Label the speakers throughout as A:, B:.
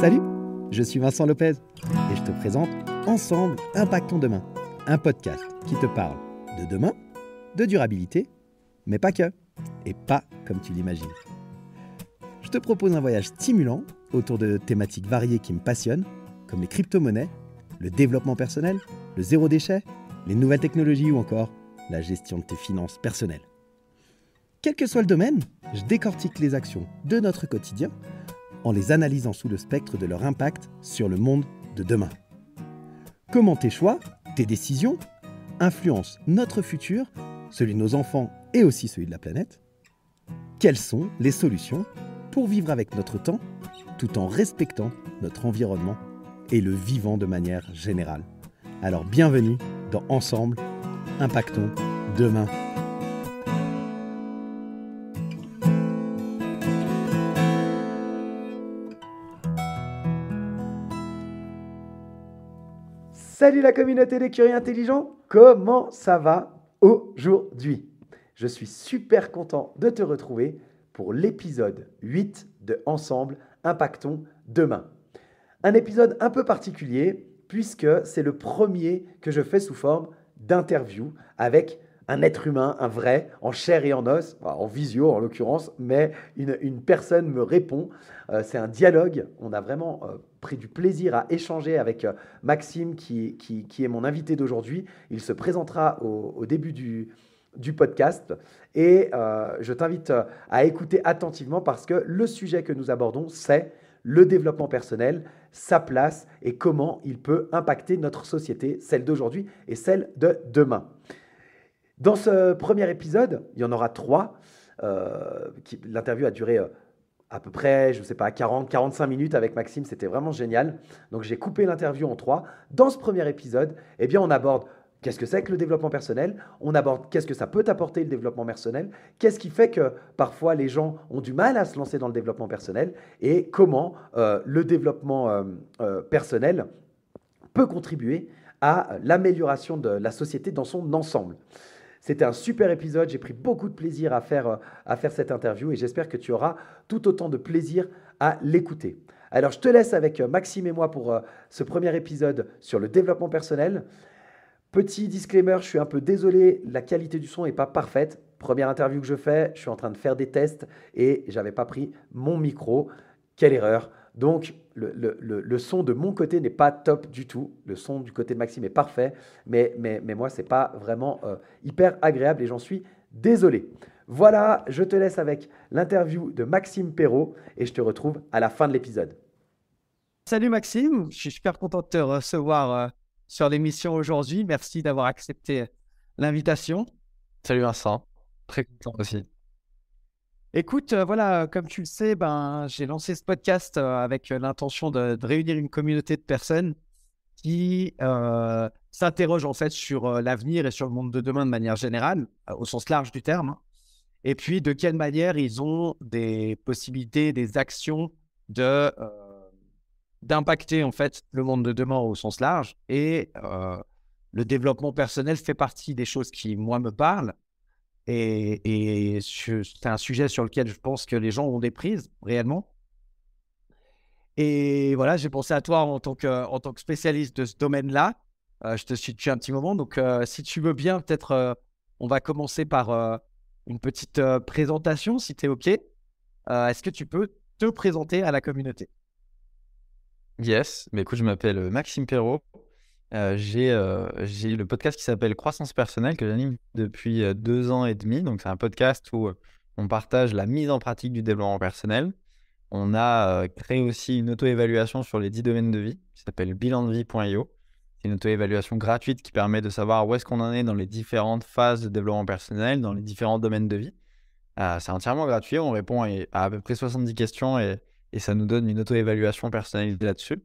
A: Salut, je suis Vincent Lopez et je te présente Ensemble Impactons Demain, un podcast qui te parle de demain, de durabilité, mais pas que, et pas comme tu l'imagines. Je te propose un voyage stimulant autour de thématiques variées qui me passionnent, comme les crypto-monnaies, le développement personnel, le zéro déchet, les nouvelles technologies ou encore la gestion de tes finances personnelles. Quel que soit le domaine, je décortique les actions de notre quotidien en les analysant sous le spectre de leur impact sur le monde de demain. Comment tes choix, tes décisions, influencent notre futur, celui de nos enfants et aussi celui de la planète Quelles sont les solutions pour vivre avec notre temps tout en respectant notre environnement et le vivant de manière générale Alors bienvenue dans Ensemble, impactons demain. Salut la communauté des curieux intelligents, comment ça va aujourd'hui Je suis super content de te retrouver pour l'épisode 8 de Ensemble Impactons demain. Un épisode un peu particulier puisque c'est le premier que je fais sous forme d'interview avec un être humain, un vrai, en chair et en os, en visio en l'occurrence, mais une, personne me répond. Euh, c'est un dialogue. On a vraiment euh, pris du plaisir à échanger avec euh, Maxime, qui, qui, est mon invité d'aujourd'hui. Il se présentera au, début du, du podcast. Et je t'invite à écouter attentivement parce que le sujet que nous abordons, c'est le développement personnel, sa place et comment il peut impacter notre société, celle d'aujourd'hui et celle de demain. Dans ce premier épisode, il y en aura trois. Euh, l'interview a duré euh, à peu près, je ne sais pas, 40-45 minutes avec Maxime. C'était vraiment génial. Donc j'ai coupé l'interview en trois. Dans ce premier épisode, eh bien, on aborde qu'est-ce que c'est que le développement personnel. On aborde qu'est-ce que ça peut apporter le développement personnel. Qu'est-ce qui fait que parfois les gens ont du mal à se lancer dans le développement personnel et comment euh, le développement personnel peut contribuer à l'amélioration de la société dans son ensemble. C'était un super épisode, j'ai pris beaucoup de plaisir à faire, euh, à faire cette interview et j'espère que tu auras tout autant de plaisir à l'écouter. Alors je te laisse avec euh, Maxime et moi pour euh, ce premier épisode sur le développement personnel. Petit disclaimer, je suis un peu désolé, la qualité du son n'est pas parfaite. Première interview que je fais, je suis en train de faire des tests et j'avais pas pris mon micro. Quelle erreur donc le, son de mon côté n'est pas top du tout. Le son du côté de Maxime est parfait, mais, moi, ce moi, pas vraiment euh, hyper agréable et j'en suis désolé. Voilà, je te laisse avec l'interview de Maxime Perrault et je te retrouve à la fin de l'épisode.
B: Salut Maxime, je suis super content de te recevoir euh, sur l'émission aujourd'hui. Merci d'avoir accepté euh, l'invitation. Salut Vincent, très content aussi. Écoute, euh, voilà, euh, comme tu le sais, ben, j'ai lancé ce podcast euh, avec l'intention de, réunir une communauté de personnes qui s'interrogent en fait sur l'avenir et sur le monde de demain de manière générale, au sens large du terme. Hein. Et puis, de quelle manière ils ont des possibilités, des actions de d'impacter en fait le monde de demain au sens large. Et le développement personnel fait partie des choses qui moi me parlent et, c'est un sujet sur lequel je pense que les gens ont des prises, réellement. Et voilà, j'ai pensé à toi en tant que, en tant que spécialiste de ce domaine-là. Euh, je te suis depuis un petit moment, donc euh, si tu veux bien, peut-être euh, on va commencer par une petite présentation, si tu es OK. Est-ce que tu peux te présenter à la communauté Yes, mais bah, écoute, je m'appelle Maxime Perrault. Euh, euh, j'ai le podcast qui s'appelle Croissance personnelle que j'anime depuis euh, deux ans et demi. Donc, c'est un podcast où on partage la mise en pratique du développement personnel. On a créé aussi une auto-évaluation sur les 10 domaines de vie qui s'appelle bilandevie.io. C'est une auto-évaluation gratuite qui permet de savoir où est-ce qu'on en est dans les différentes phases de développement personnel, dans les différents domaines de vie. c'est entièrement gratuit. On répond à, à, peu près 70 questions et, ça nous donne une auto-évaluation personnalisée là-dessus.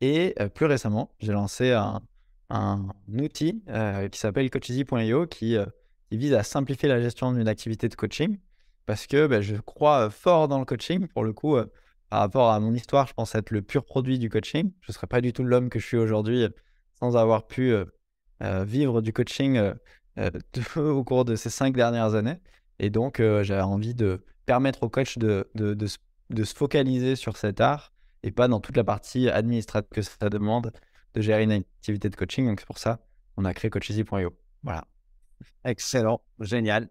B: Et euh, plus récemment, j'ai lancé un, outil euh, qui s'appelle coacheasy.io euh, qui, vise à simplifier la gestion d'une activité de coaching parce que bah, je crois fort dans le coaching. Pour le coup, par rapport à mon histoire, je pense être le pur produit du coaching. Je ne serais pas du tout l'homme que je suis aujourd'hui sans avoir pu vivre du coaching au cours de ces cinq dernières années. Et donc, j'avais envie de permettre au coach de, se focaliser sur cet art et pas dans toute la partie administrative que ça demande de gérer une activité de coaching. Donc, c'est pour ça qu'on a créé coacheasy.io. Voilà. Excellent, génial.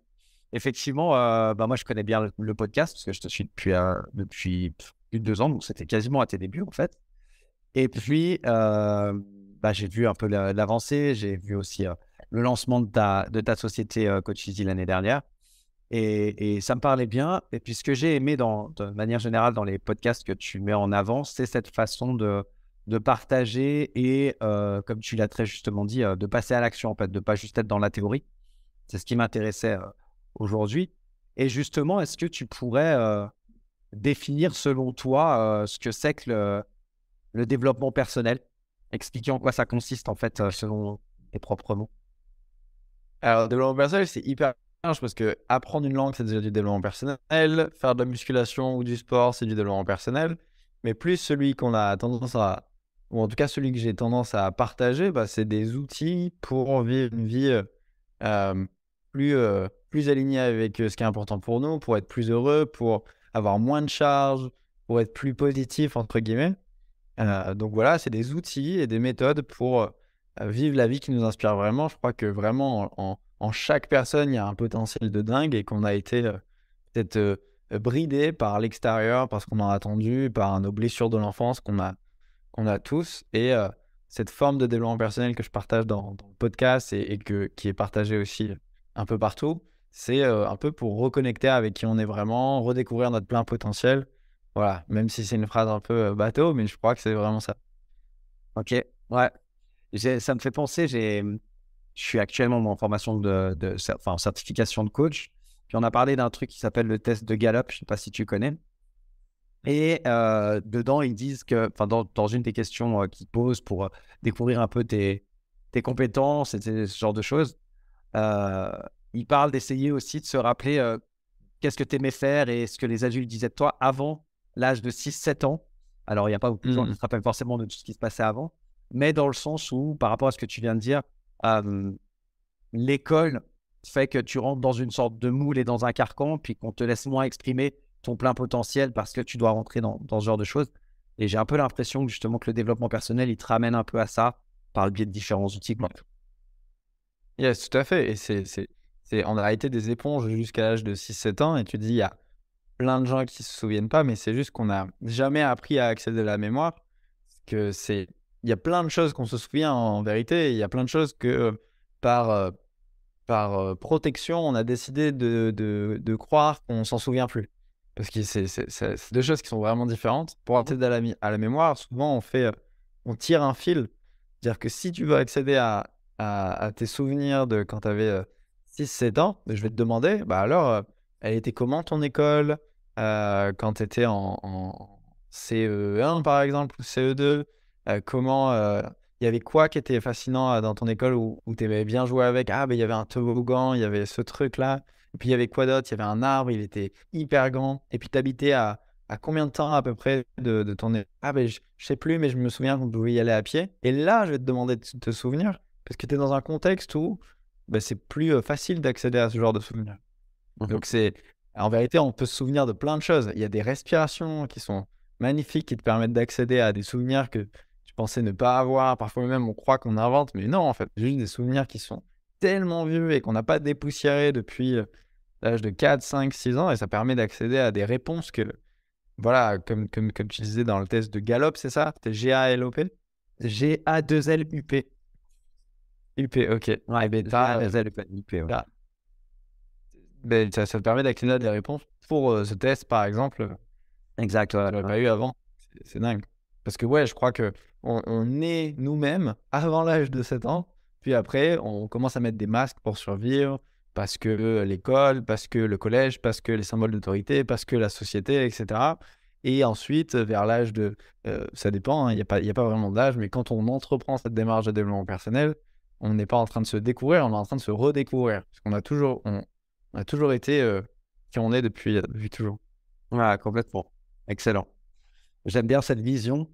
B: Effectivement, euh, bah, moi, je connais bien le, podcast parce que je te suis depuis, plus depuis deux ans, donc c'était quasiment à tes débuts, en fait. Et puis, euh, bah, j'ai vu un peu l'avancée, j'ai vu aussi euh, le lancement de ta, société CoachEasy l'année dernière. Et, ça me parlait bien. Et puis ce que j'ai aimé dans, de manière générale dans les podcasts que tu mets en avant, c'est cette façon de, de partager et, euh, comme tu l'as très justement dit, euh, de passer à l'action, en fait, de pas juste être dans la théorie. C'est ce qui m'intéressait euh, aujourd'hui. Et justement, est-ce que tu pourrais définir selon toi ce que c'est que le, le développement personnel Expliquer en quoi ça consiste, en fait, selon tes propres mots. Alors, le développement personnel, c'est hyper parce que apprendre une langue, c'est déjà du développement personnel. Faire de la musculation ou du sport, c'est du développement personnel. Mais plus celui qu'on a tendance à, ou en tout cas celui que j'ai tendance à partager, bah, c'est des outils pour vivre une vie euh, euh, plus, euh, plus alignée avec ce qui est important pour nous, pour être plus heureux, pour avoir moins de charges, pour être plus positif, entre guillemets. donc voilà, c'est des outils et des méthodes pour vivre la vie qui nous inspire vraiment. Je crois que vraiment en en chaque personne, il y a un potentiel de dingue et qu'on a été euh, peut-être euh, bridé par l'extérieur, parce qu'on a attendu, par nos blessures de l'enfance qu'on a, qu'on a tous. Et euh, cette forme de développement personnel que je partage dans, le podcast et, que, qui est partagée aussi un peu partout, c'est un peu pour reconnecter avec qui on est vraiment, redécouvrir notre plein potentiel. Voilà, même si c'est une phrase un peu bateau, mais je crois que c'est vraiment ça. Ok, ouais. Ça me fait penser, j'ai je suis actuellement en formation de, certification de coach. Puis on a parlé d'un truc qui s'appelle le test de Gallup, je ne sais pas si tu connais. Et euh, dedans, ils disent que, enfin, dans, une des questions euh, qu'ils posent pour euh, découvrir un peu tes, tes compétences et ce genre de choses, ils parlent d'essayer aussi de se rappeler qu'est-ce que tu aimais faire et ce que les adultes disaient de toi avant l'âge de 6-7 ans. Alors, il n'y a pas beaucoup de gens qui mmh. se rappellent forcément de tout ce qui se passait avant, mais dans le sens où, par rapport à ce que tu viens de dire, l'école fait que tu rentres dans une sorte de moule et dans un carcan, puis qu'on te laisse moins exprimer ton plein potentiel parce que tu dois rentrer dans, ce genre de choses. Et j'ai un peu l'impression que justement que le développement personnel, il te ramène un peu à ça par le biais de différents outils. Yes, tout à fait. Et c'est en réalité des éponges jusqu'à l'âge de 6-7 ans. Et tu dis, il y a plein de gens qui se souviennent pas, mais c'est juste qu'on n'a jamais appris à accéder à la mémoire. Que c'est il y a plein de choses qu'on se souvient en vérité. Il y a plein de choses que euh, par, euh, par euh, protection, on a décidé de, de, croire qu'on s'en souvient plus. Parce que c'est deux choses qui sont vraiment différentes. Pour mmh accéder à la, à la mémoire, souvent on fait, on tire un fil. C'est-à-dire que si tu veux accéder à, à, tes souvenirs de quand tu avais 6-7 ans, je vais te demander, bah alors, elle était comment ton école quand tu étais en, en CE1 par exemple ou CE2 euh, comment euh, il y avait quoi qui était fascinant euh, dans ton école où, tu aimais bien joué avec Ah, ben il y avait un toboggan, il y avait ce truc-là. Et puis il y avait quoi d'autre Il y avait un arbre, il était hyper grand. Et puis tu habitais à, combien de temps à peu près de, ton ton Ah, ben je, sais plus, mais je me souviens qu'on pouvait y aller à pied. Et là, je vais te demander de te souvenir parce que tu es dans un contexte où ben, c'est plus facile d'accéder à ce genre de souvenirs. Mmh Donc c'est. En vérité, on peut se souvenir de plein de choses. Il y a des respirations qui sont magnifiques qui te permettent d'accéder à des souvenirs que ne pas avoir. Parfois même, on croit qu'on invente, mais non, en fait, juste des souvenirs qui sont tellement vieux et qu'on n'a pas dépoussiéré depuis euh, l'âge de 4, 5, 6 ans. Et ça permet d'accéder à des réponses que, voilà, comme, comme, comme tu disais dans le test de Galop c'est ça C'était G-A-L-O-P G-A-2-L-U-P. UP, ok. Ouais, ben, ça, ça, permet d'accéder à des réponses pour euh, ce test, par exemple. Exact. Ouais, pas eu avant. C'est dingue. Parce que ouais, je crois que on, est nous-mêmes avant l'âge de 7 ans, puis après, on commence à mettre des masques pour survivre, parce que l'école, parce que le collège, parce que les symboles d'autorité, parce que la société, etc. Et ensuite, vers l'âge de... Euh, ça dépend, hein, il y n'y a, pas, y a pas vraiment d'âge, mais quand on entreprend cette démarche de développement personnel, on n'est pas en train de se découvrir, on est en train de se redécouvrir. Parce qu'on a toujours, on, a toujours été euh, qui on est depuis, euh, depuis toujours. Voilà, ah, complètement. Excellent. J'aime bien cette vision.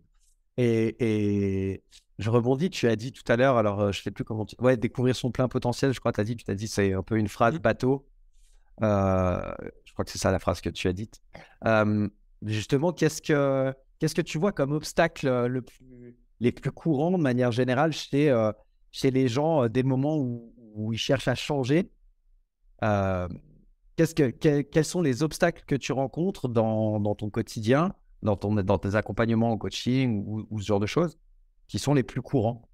B: Et, je rebondis, tu as dit tout à l'heure, alors euh, je sais plus comment tu... Ouais, découvrir son plein potentiel, je crois que tu as dit, tu dit, c'est un peu une phrase mmh. bateau. Euh, je crois que c'est ça la phrase que tu as dite. justement, qu'est-ce que, qu'est-ce que tu vois comme obstacle euh, le plus, les plus courants de manière générale chez, chez les gens des moments où, ils cherchent à changer qu'est-ce que, Quels sont les obstacles que tu rencontres dans, dans ton quotidien dans, ton, dans tes accompagnements au coaching ou, ce genre de choses, qui sont les plus courants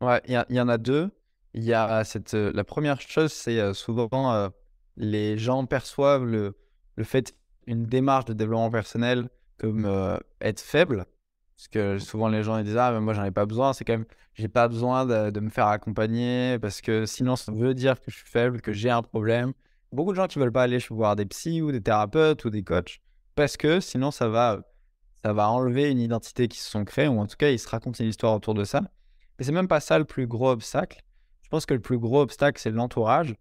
B: Ouais, il y, en a deux. Il y a euh, cette, euh, la première chose, c'est euh, souvent les gens perçoivent le, fait une démarche de développement personnel comme être faible. Parce que souvent les gens disent Ah, mais moi j'en ai pas besoin. C'est quand même, j'ai pas besoin de, de, me faire accompagner parce que sinon ça veut dire que je suis faible, que j'ai un problème. Beaucoup de gens qui veulent pas aller voir des psys ou des thérapeutes ou des coachs parce que sinon ça va, euh, ça va enlever une identité qui se sont créées, ou en tout cas ils se racontent une histoire autour de ça. Mais c'est même pas ça le plus gros obstacle. Je pense que le plus gros obstacle, c'est l'entourage.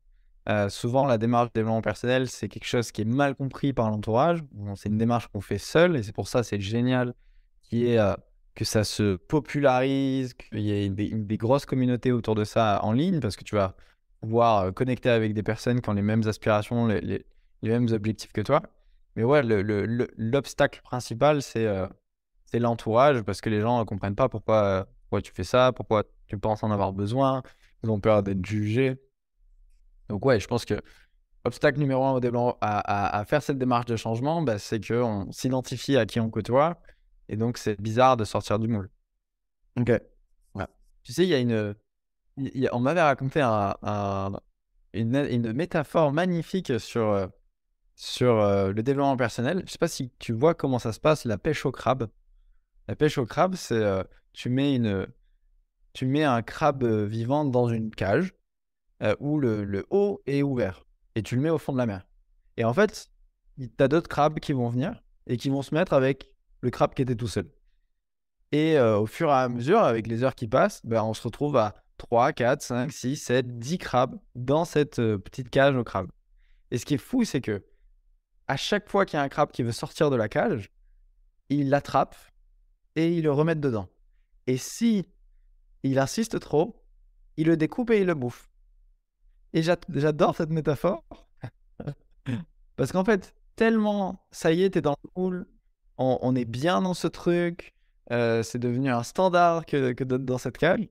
B: Euh, souvent, la démarche de développement personnel, c'est quelque chose qui est mal compris par l'entourage. c'est une démarche qu'on fait seul, et c'est pour ça c'est génial qui est euh, que ça se popularise, qu'il y ait des, grosses communautés autour de ça en ligne, parce que tu vas pouvoir connecter avec des personnes qui ont les mêmes aspirations, les mêmes objectifs que toi. Mais ouais, l'obstacle principal, c'est euh, c'est l'entourage, parce que les gens ne euh, comprennent pas euh, pourquoi, tu fais ça, pourquoi tu penses en avoir besoin. Ils ont peur d'être jugés. Donc ouais, je pense que obstacle numéro un au à, à, à, faire cette démarche de changement, bah, c'est qu'on s'identifie à qui on côtoie. Et donc, c'est bizarre de sortir du moule. Ok. Ouais. Tu sais, il y a une. on m'avait raconté une, une, métaphore magnifique sur sur euh, le développement personnel. Je ne sais pas si tu vois comment ça se passe, la pêche au crabe. La pêche au crabe, c'est euh, tu, mets une, tu mets un crabe euh, vivant dans une cage où le, le, haut est ouvert et tu le mets au fond de la mer. Et en fait, tu as d'autres crabes qui vont venir et qui vont se mettre avec le crabe qui était tout seul. Et au fur et à mesure, avec les heures qui passent, ben, on se retrouve à 3, 4, 5, 6, 7, 10 crabes dans cette petite cage au crabe. Et ce qui est fou, c'est que à chaque fois qu'il y a un crabe qui veut sortir de la cage, il l'attrape et il le remet dedans. Et si il insiste trop, il le découpe et il le bouffe. Et j'adore cette métaphore. Parce qu'en fait, tellement, ça y est, t'es dans le moule, on, est bien dans ce truc, euh, c'est devenu un standard que, dans cette cage,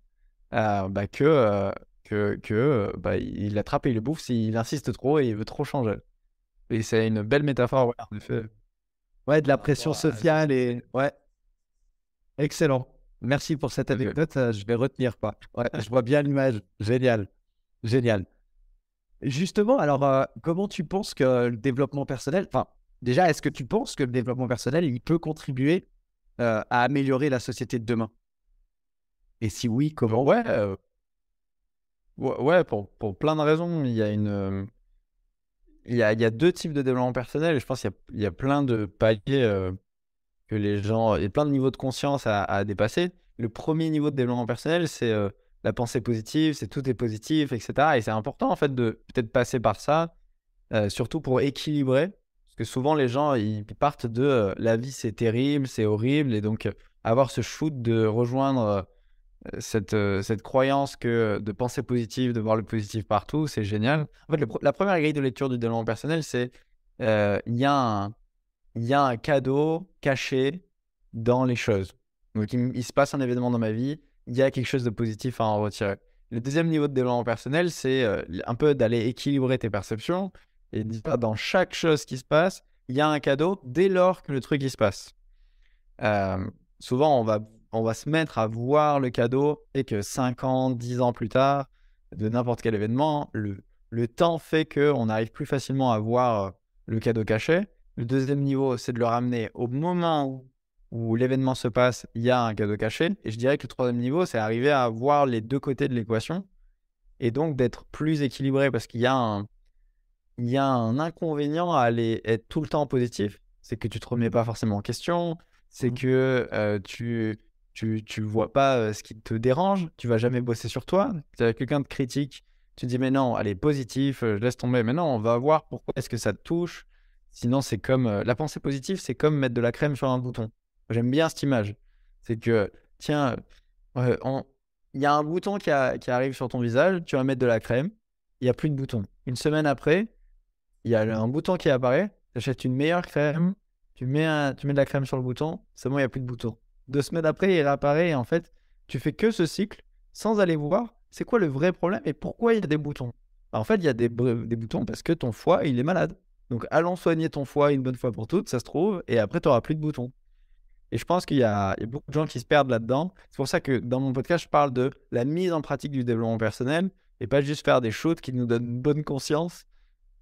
B: euh, bah, que, euh, bah, l'attrape et il le bouffe s'il insiste trop et il veut trop changer. Et c'est une belle métaphore, ouais, en effet. Ouais, de la pression sociale et. Ouais. Excellent. Merci pour cette anecdote. Euh, je vais retenir pas. Ouais, je vois bien l'image. Génial. Génial. Justement, alors, euh, comment tu penses que le développement personnel. Enfin, déjà, est-ce que tu penses que le développement personnel, il peut contribuer euh, à améliorer la société de demain Et si oui, comment Ouais. Ouais, pour, pour, plein de raisons. Il y a une il y, a, deux types de développement personnel et je pense qu'il y, a plein de paliers euh, que les gens, il y a plein de niveaux de conscience à, dépasser. Le premier niveau de développement personnel, c'est euh, la pensée positive, c'est tout est positif, etc. Et c'est important en fait de peut-être passer par ça, euh, surtout pour équilibrer, parce que souvent les gens ils partent de la vie c'est terrible, c'est horrible, et donc avoir ce shoot de rejoindre euh, cette, croyance que euh, de penser positif, de voir le positif partout, c'est génial. En fait, la première grille de lecture du développement personnel, c'est euh, il y, y, a un cadeau caché dans les choses. Donc, il, se passe un événement dans ma vie, il y a quelque chose de positif à en retirer. Le deuxième niveau de développement personnel, c'est un peu d'aller équilibrer tes perceptions et dis pas dans chaque chose qui se passe, il y a un cadeau dès lors que le truc qui se passe. souvent, on va on va se mettre à voir le cadeau et que 5 ans, 10 ans plus tard, de n'importe quel événement, le, le temps fait qu'on arrive plus facilement à voir euh, le cadeau caché. Le deuxième niveau, c'est de le ramener au moment où, où l'événement se passe, il y a un cadeau caché. Et je dirais que le troisième niveau, c'est arriver à voir les deux côtés de l'équation et donc d'être plus équilibré parce qu'il y a un, il y a un inconvénient à aller être tout le temps positif. C'est que tu te remets mmh. pas forcément en question, c'est mmh. que euh, tu tu, ne vois pas ce qui te dérange, tu vas jamais bosser sur toi. Tu as quelqu'un de critique, tu dis mais non, est positif, je laisse tomber. Mais non, on va voir pourquoi est-ce que ça te touche. Sinon, c'est comme la pensée positive, c'est comme mettre de la crème sur un bouton. J'aime bien cette image. C'est que, tiens, il y a un bouton qui, arrive sur ton visage, tu vas mettre de la crème, il n'y a plus de bouton. Une semaine après, il y a un bouton qui apparaît, tu achètes une meilleure crème, tu mets, tu mets de la crème sur le bouton, seulement il n'y a plus de bouton. Deux semaines après, il réapparaît. Et en fait, tu fais que ce cycle sans aller voir c'est quoi le vrai problème et pourquoi il y a des boutons. Bah, en fait, il y a des, boutons parce que ton foie, il est malade. Donc, allons soigner ton foie une bonne fois pour toutes, ça se trouve, et après, tu n'auras plus de boutons. Et je pense qu'il y, a beaucoup de gens qui se perdent là-dedans. C'est pour ça que dans mon podcast, je parle de la mise en pratique du développement personnel et pas juste faire des choses qui nous donnent une bonne conscience,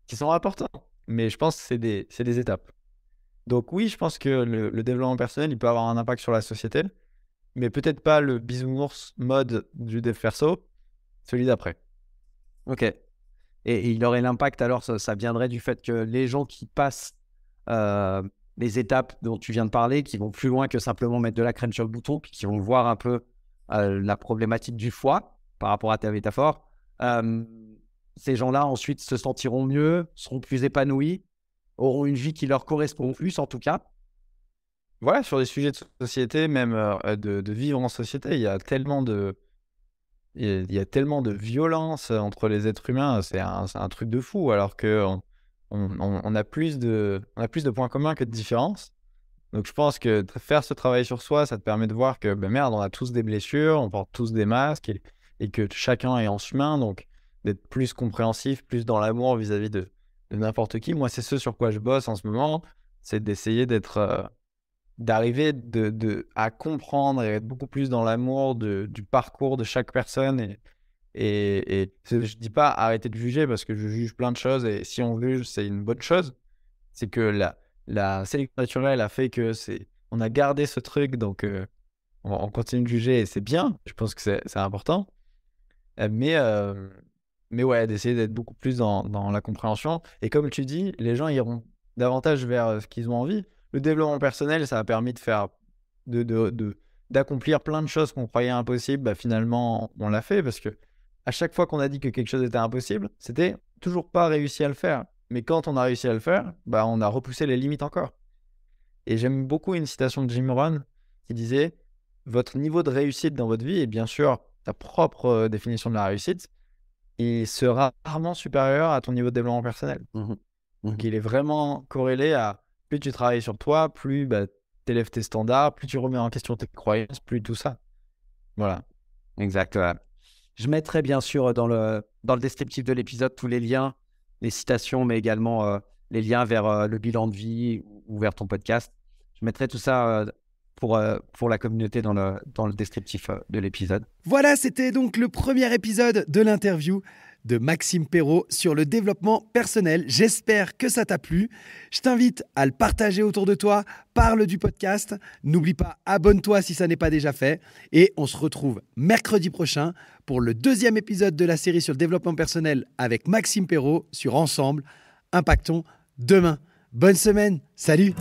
B: qui sont importantes. Mais je pense que c'est des étapes. Donc oui, je pense que le, développement personnel, il peut avoir un impact sur la société, mais peut-être pas le bisounours mode du dev perso, celui d'après. Ok. Et, il aurait l'impact, alors ça, viendrait du fait que les gens qui passent euh, les étapes dont tu viens de parler, qui vont plus loin que simplement mettre de la crème sur le bouton, puis qui vont voir un peu euh, la problématique du foie par rapport à ta métaphore, euh, ces gens-là ensuite se sentiront mieux, seront plus épanouis, auront une vie qui leur correspond plus, en tout cas. Voilà, sur les sujets de société, même euh, de, vivre en société, il y a tellement de, il y a tellement de violence entre les êtres humains, c'est un, truc de fou, alors que on, a plus de, on a plus de points communs que de différences. Donc je pense que faire ce travail sur soi, ça te permet de voir que ben merde, on a tous des blessures, on porte tous des masques et, et que chacun est en chemin. Donc d'être plus compréhensif, plus dans l'amour vis-à-vis de, de n'importe qui. Moi, c'est ce sur quoi je bosse en ce moment, c'est d'essayer d'être, euh, d'arriver de, de, à comprendre et être beaucoup plus dans l'amour du parcours de chaque personne. Et, et, et je dis pas arrêter de juger parce que je juge plein de choses et si on juge, c'est une bonne chose. C'est que la, la sélection naturelle a fait que c'est, on a gardé ce truc, donc euh, on, continue de juger et c'est bien. Je pense que c'est important. Euh, mais mais ouais, d'essayer d'être beaucoup plus dans, la compréhension. Et comme tu dis, les gens iront davantage vers euh, ce qu'ils ont envie. Le développement personnel, ça a permis de faire, d'accomplir plein de choses qu'on croyait impossibles. Bah, finalement, on l'a fait parce que à chaque fois qu'on a dit que quelque chose était impossible, c'était toujours pas réussi à le faire. Mais quand on a réussi à le faire, bah, on a repoussé les limites encore. Et j'aime beaucoup une citation de Jim Rohn qui disait Votre niveau de réussite dans votre vie est bien sûr ta propre euh, définition de la réussite, il sera rarement supérieur à ton niveau de développement personnel. Mmh mmh Donc il est vraiment corrélé à plus tu travailles sur toi, plus bah, tu élèves tes standards, plus tu remets en question tes croyances, plus tout ça. Voilà. Exact. Je mettrai bien sûr dans le, dans le descriptif de l'épisode tous les liens, les citations, mais également euh, les liens vers euh, le bilan de vie ou vers ton podcast. Je mettrai tout ça euh, euh, pour, la communauté dans le descriptif euh, de l'épisode.
A: Voilà, c'était donc le premier épisode de l'interview de Maxime Perrault sur le développement personnel. J'espère que ça t'a plu. Je t'invite à le partager autour de toi. Parle du podcast. N'oublie pas, abonne-toi si ça n'est pas déjà fait. Et on se retrouve mercredi prochain pour le deuxième épisode de la série sur le développement personnel avec Maxime Perrault sur Ensemble. Impactons demain. Bonne semaine. Salut.